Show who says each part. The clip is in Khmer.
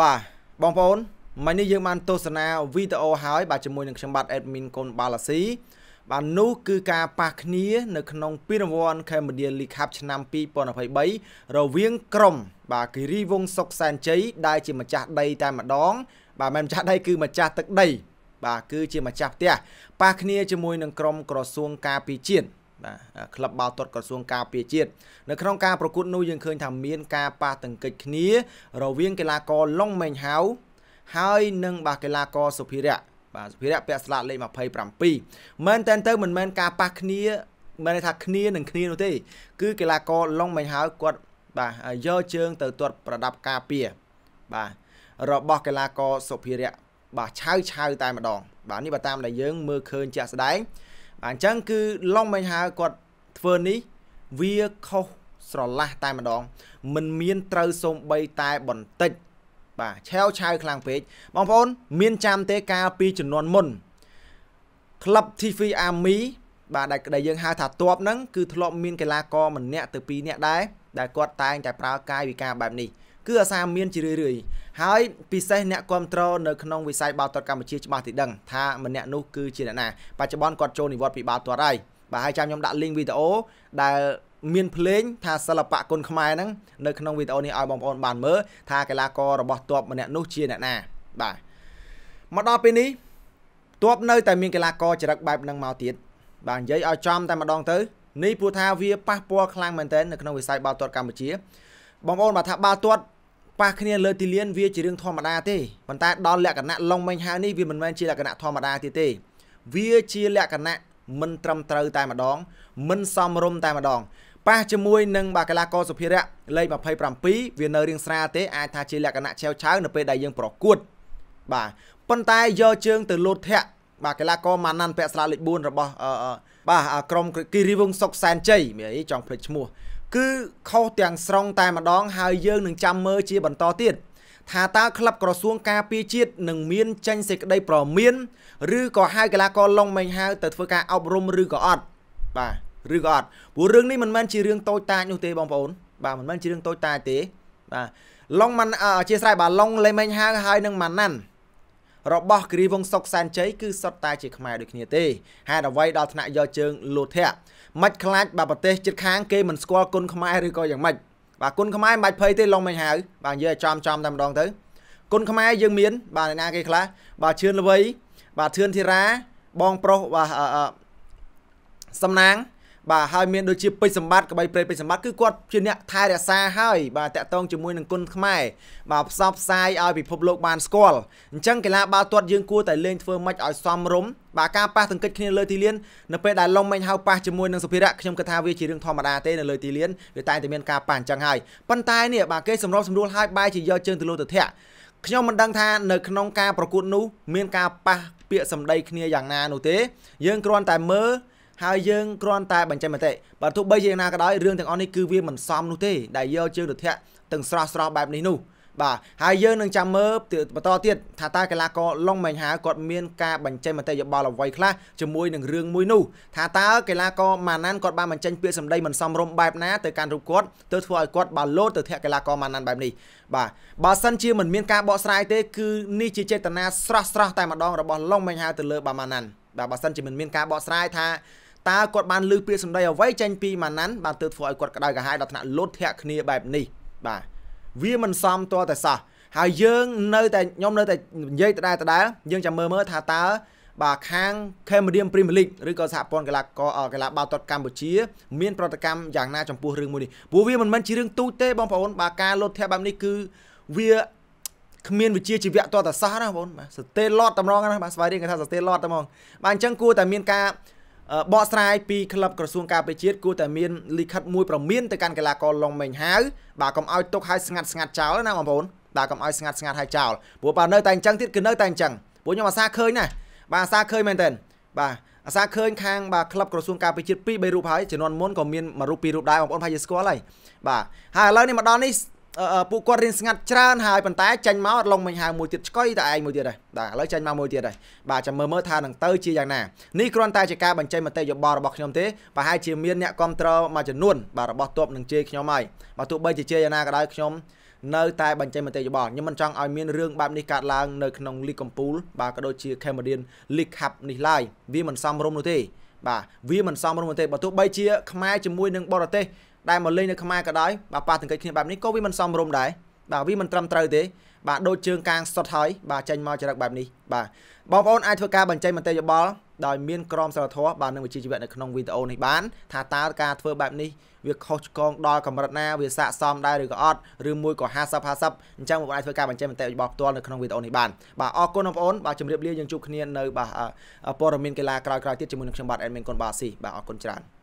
Speaker 1: បាទបងប្អូន មិញនេះយើងបានទស្សនាវីដេអូហើយបាទជាមួយនឹងខ្ញុំបាទ admin កូនបាឡាស៊ីបាទនោះគឺការប៉ះគ្នានៅក្នុងពានរង្វាន់ Cambodia League Cup ឆ្នាំ2023រវាងក្រុម បាទគិរីវងសុកសែនជ័យដែលជាម្ចាស់ដី តែម្ដង បាទមិនម្ចាស់ដី គឺម្ចាស់ទឹកដី បាទគឺជាម្ចាស់ផ្ទះប៉ះគ្នាជាមួយនឹងក្រុមក្រសួងការពារជាតិបាទក្លឹបបាល់ទាត់ក្រសួង ការពារជាតិនៅក្នុងការប្រកួតនោះយើងឃើញថាមាន ការប៉ះទង្គិចគ្នា រវាងកីឡាករឡុងម៉េងហៅហើយនិងបាទកីឡាករសុភិរៈបាទសុភិរៈពាក់ស្លាកលេខ27មែនតែនទៅមិនមែនការប៉ះគ្នាមិនថាគ្នានឹងគ្នានោះទេគឺកីឡាករឡុងម៉េងហៅគាត់បាទយកជើង ទៅទាត់ប្រដាប់ការពារបាទរបស់ កីឡាករសុភិរៈបាទឆៅឆៅតែម្ដងបាទនេះបើតាមដែលយើងមើលឃើញជាក់ស្ដែងអញ្ចឹងគឺឡុងមិញហើយគាត់ធ្វើនេះវាខុសស្រឡះតែម្ដងមិនមានត្រូវសូម្បីតែបន្តិច បាទឆាវឆាវខ្លាំងពេកបងប្អូន មានចាំទេកាលពីចំនួនមុនក្លឹប TV Army បាទដែលក្តីយើងហៅថាតបហ្នឹងគឺធ្លាប់មានកីឡាករម្នាក់ទៅពីរនាក់ដែរដែលគាត់តែងតែប្រើកាយវិការបែបនេះគឺអាសាមានជារឿយរឿយហើយពិសេសអ្នកគ្រប់គ្រងនៅក្នុងវិស័យបាល់ទាត់កម្ពុជាច្បាស់ទីដឹងថាម្នាក់នោះគឺជាអ្នកណាបច្ចុប្បន្នគាត់ចូលនិវត្តន៍ពីបាល់ទាត់ហើយបាទហើយចាំខ្ញុំដាក់ link វីដេអូដែលមានភ្លេងថាសិល្បៈគុនខ្មែរហ្នឹងនៅក្នុងវីដេអូនេះឲ្យបងប្អូនបានមើលថាកីឡាកររបស់ទ័ពម្នាក់នោះជាអ្នកណាបាទមកដល់ពេលនេះទ័ពនៅតែមានកីឡាករចរិតបែបហ្នឹងមកទៀតបាទនិយាយឲ្យចំតែម្ដងទៅនេះព្រោះថាវាប៉ះពាល់ខ្លាំងមែនទែននៅក្នុងវិស័យបាល់ទាត់កម្ពុជាបងប្អូនបើថាបាល់ទាត់ប៉ះគ្នាលើទីលានវាជារឿងធម្មតាទេប៉ុន្តែដល់លក្ខណៈឡុងមេងហៅនេះវាមិនមែនជាលក្ខណៈធម្មតាទៀតទេ វាជាលក្ខណៈមិនត្រឹមត្រូវតែម្ដង មិនសមរម្យតែម្ដងប៉ះជាមួយនឹងបាកីឡាករសុភិរៈលេខ27វានៅរៀងស្រាលទេ អាចថាជាលក្ខណៈឆាវឆាវនៅពេលដែលយើងប្រកួត បាទប៉ុន្តែយកជើងទៅលោតធាក់បាទកីឡាករម៉ាណាន់ពាក់ស្លាកលេខ4របស់ បាទក្រុមគិរីវងសុកសែនជ័យមានអីចង់ភ្លេចឈ្មោះគឺខុសទាំងស្រុងតែម្ដងហើយយើងនឹងចាំមើលជាបន្តទៀតថាតើក្លឹបក្រសួងការពារជាតិនឹងមានចេញសេចក្តីប្រមាន ឬក៏ហៅកីឡាករឡុងមេងហៅទៅធ្វើការអប់រំឬក៏អត់ បាទឬក៏អត់ព្រោះរឿងនេះមិនមែនជារឿងតូចតាចនោះទេបងប្អូន បាទមិនមែនជារឿងតូចតាចទេបាទឡុងមិនអធិស្ឋានបាទឡុងលេមេងហៅហើយនឹងម៉ាណាន់របស់គិរីវង្សសុកសែនជ័យគឺសុទ្ធតែជាខ្មែរដូចគ្នាទេហេតុអ្វីដល់ថ្នាក់យកជើងលោធៈមិនខ្លាចបើប្រទេសជិតខាងគេមិនស្គាល់គុណខ្មែរឬក៏យ៉ាងម៉េចបាទគុណខ្មែរមិនបាច់ភ័យទេឡងមិញហៅបាទនិយាយឲ្យចំចំតែម្ដងទៅគុណខ្មែរយើងមាន បាទអ្នកណាគេខ្លះបាទឈឿនល្វីបាទធឿនធីរាបងប្រុសបាទសំណាងបាទហើយមានដូចជាពេជ្រសម្បត្តិក្បីព្រៃពេជ្រសម្បត្តិគឺគាត់ជាអ្នកថែរក្សាហើយបាទតាក់ទងជាមួយនឹងគុណខ្មែរបាទផ្សព្វផ្សាយឲ្យពិភពលោកបានស្គាល់អញ្ចឹងកីឡាបាល់ទាត់យើងគួរតែលេងធ្វើម៉េចឲ្យសមរម្យបាទការប៉ះទង្គិចគ្នាលើទីលាននៅពេលដែលឡុងមេញហៅប៉ះជាមួយនឹងសុភិរៈខ្ញុំគិតថាវាជារឿងធម្មតាទេនៅលើទីលានវាតែងតែមានការប៉ះអញ្ចឹងហើយប៉ុន្តែនេះបាទគេសម្របសម្រួលឲ្យបែរជាយកជើងទៅលោទៅធាក់ខ្ញុំមិនដឹងថានៅ ក្នុងការប្រកួតនោះមានការប៉ះពាក្យសម្ដីគ្នាយ៉ាងណានោះទេយើងគ្រាន់តែមើលហើយយើងគ្រាន់តែបញ្ចេញមតិបើទោះបីជាយ៉ាងណាក៏ដោយរឿងទាំងអស់នេះគឺវាមិនសមនោះទេដែលយកជើងទៅធាក់ទាំងស្រស់ស្រស់បែបនេះនោះបាទហើយយើងនឹងចាំមើលបន្តទៀតថាតើកីឡាករឡុងម៉េងហាគាត់មានការបញ្ចេញមតិយោបល់អ្វីខ្លះជាមួយនឹងរឿងមួយនោះថាតើកីឡាករម៉ាណានគាត់បានបញ្ចេញពាក្យសម្ដីមិនសមរម្យបែបណាទៅកាន់រូបគាត់ទៅធ្វើឲ្យគាត់បាលោទៅធាក់កីឡាករម៉ាណានបែបនេះបាទបើសិនជាមិនមានការបកស្រាយទេគឺនេះជាចេតនាស្រស់ស្រស់តែម្ដងរបស់ឡុងម៉េងហាទៅលើបាម៉ាណានបាទបើសិនជាមិនមានការបកស្រាយថាតើគាត់បានលើពាក្យសម្ដីអ្វីចេញពីម៉ាណាន់បានទើបធ្វើឲ្យគាត់ក្តៅក្រហាយដល់ថ្នាក់លុតធាក់គ្នាបែបនេះបាទវាមិនសមតតែសោះហើយយើងនៅតែខ្ញុំនៅតែនិយាយដដែលដដែលយើងចាំមើលមើលថាតើបាទខាង Cambodia Premier League ឬក៏សហព័ន្ធកីឡាករកីឡាបាល់ទាត់កម្ពុជា មានប្រតិកម្មយ៉ាងណាចំពោះរឿងមួយនេះព្រោះវាមិនមែនជារឿងទូចទេបងប្អូនបាទការលុតធាក់បែបនេះគឺវាគ្មានវិជាជីវៈតតសាសណាបងប្អូនបាទសតេឡតតម្រងណាបាទស្វ័យរៀងគេថាសតេឡតតែហ្មងបាទអញ្ចឹងគួរតែមានការបកស្រាយពីក្លឹបក្រសួងការពារជាតិគួរតែមានលិខិតមួយប្រមានទៅកាន់កីឡាករឡុងមេងហាវបាទកុំឲ្យទុកឲ្យស្ងាត់ស្ងាត់ចោលណាបងប្អូនបាទកុំឲ្យស្ងាត់ស្ងាត់ឲ្យចោលព្រោះបើនៅតែអញ្ចឹងទៀតគឺនៅតែអញ្ចឹងពួកខ្ញុំអាសាឃើញណាបាទអាសាឃើញមែនតើបាទអាសាឃើញខាងបាទក្លឹបក្រសួងការពារជាតិ2 3រូបហើយជំនាន់មុនក៏មានមួយរូបពីររូបដែរបងប្អូនប្រហែលជាស្គាល់ហើយបាទហើយឥឡូវនេះមកដល់នេះពួកគាត់រៀនស្ងាត់ច្រើនហើយប៉ុន្តែចាញ់មកអត់ឡុងមិញហៅមួយទៀតឆ្កុយតែឯងមួយទៀតហើយបាទឥឡូវចាញ់មកមួយទៀតហើយបាទចាំមើលមើលថានឹងទៅជាយ៉ាងណានេះគ្រាន់តែជាការបញ្ចេញមតិយោបល់របស់ខ្ញុំទេប្រហែលជាមានអ្នកគ្រប់គ្រងមួយចំនួនបាទរបស់ទបនឹងជេរខ្ញុំហើយបើទោះបីជាជេរយ៉ាងណាក៏ដោយខ្ញុំនៅតែបញ្ចេញមតិយោបល់ខ្ញុំមិនចង់ឲ្យមានរឿងបែបនេះកើតឡើងនៅក្នុងលីកកំពូលបាទក៏ដូចជា Camerian League Cup នេះឡើយវាមិនសមរម្យនោះទេបាទវាមិនសមរម្យទេបើទោះបីជា ខ្មែរជាមួយនឹងបរទេសដែលមកលេងនៅខ្មែរក៏ដោយបាទប៉ះទង្គិចគ្នាបែបនេះក៏វាមិនសមរម្យដែរបាទវាមិនត្រឹមត្រូវទេ បាទដូចជើងកាងសុតហើយបាទចេញមកចរិតបែបនេះបាទបងប្អូនអាចធ្វើការបញ្ចេញមតិយោបល់ដោយមានក្រមសីលធម៌បាទនឹងវិជ្ជាជីវៈនៅក្នុងវីដេអូនេះបាន ថាតើការធ្វើបែបនេះវាខុសឆ្គងដល់កម្រិតណាវាស័កសមដែរឬក៏អត់ឬមួយក៏50 50អញ្ចឹងបងប្អូនអាចធ្វើការបញ្ចេញមតិយោបល់ផ្ទាល់នៅក្នុងវីដេអូនេះបានបាទអរគុណបងប្អូន បាទជម្រាបលាយើងជួបគ្នានៅបាទព័ត៌មានកីឡាក្រោយៗទៀតជាមួយនឹងខ្ញុំបាទ admin គុណបាទស៊ីបាទអរគុណច្រើន